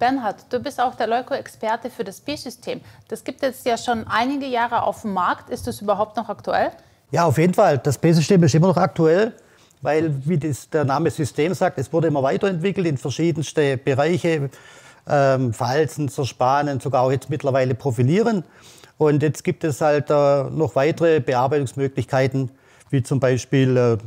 Bernhard, du bist auch der Leuko-Experte für das b system Das gibt es ja schon einige Jahre auf dem Markt. Ist das überhaupt noch aktuell? Ja, auf jeden Fall. Das b system ist immer noch aktuell, weil, wie das, der Name System sagt, es wurde immer weiterentwickelt in verschiedenste Bereiche, ähm, verhalten, zerspanen, sogar auch jetzt mittlerweile profilieren. Und jetzt gibt es halt äh, noch weitere Bearbeitungsmöglichkeiten, wie zum Beispiel äh,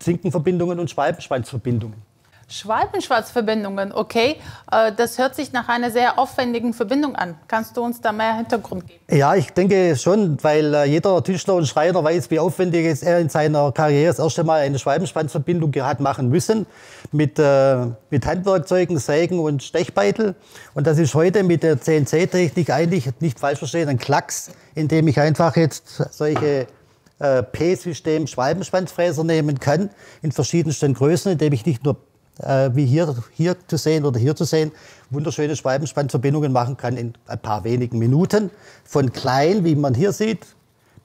Zinkenverbindungen und Schwalbenschwanzverbindungen. Schwalbenschwarzverbindungen, okay. Äh, das hört sich nach einer sehr aufwendigen Verbindung an. Kannst du uns da mehr Hintergrund geben? Ja, ich denke schon, weil äh, jeder Tischler und Schreiner weiß, wie aufwendig er in seiner Karriere das erste Mal eine Schwalbenspannverbindung hat machen müssen mit, äh, mit Handwerkzeugen, Sägen und Stechbeitel. Und das ist heute mit der CNC-Technik eigentlich, nicht falsch verstehen, ein Klacks, indem ich einfach jetzt solche P-System Schwalbenschwanzfräser nehmen kann, in verschiedensten Größen, indem ich nicht nur äh, wie hier, hier zu sehen oder hier zu sehen, wunderschöne Schwalbenspannverbindungen machen kann in ein paar wenigen Minuten. Von klein, wie man hier sieht,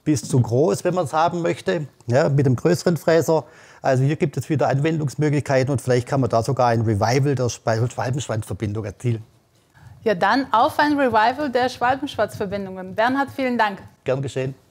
bis zu groß, wenn man es haben möchte, ja, mit einem größeren Fräser. Also hier gibt es wieder Anwendungsmöglichkeiten und vielleicht kann man da sogar ein Revival der Schwalbenschwanzverbindung erzielen. Ja, dann auf ein Revival der Schwalbenschwanzverbindungen. Bernhard, vielen Dank. Gern geschehen.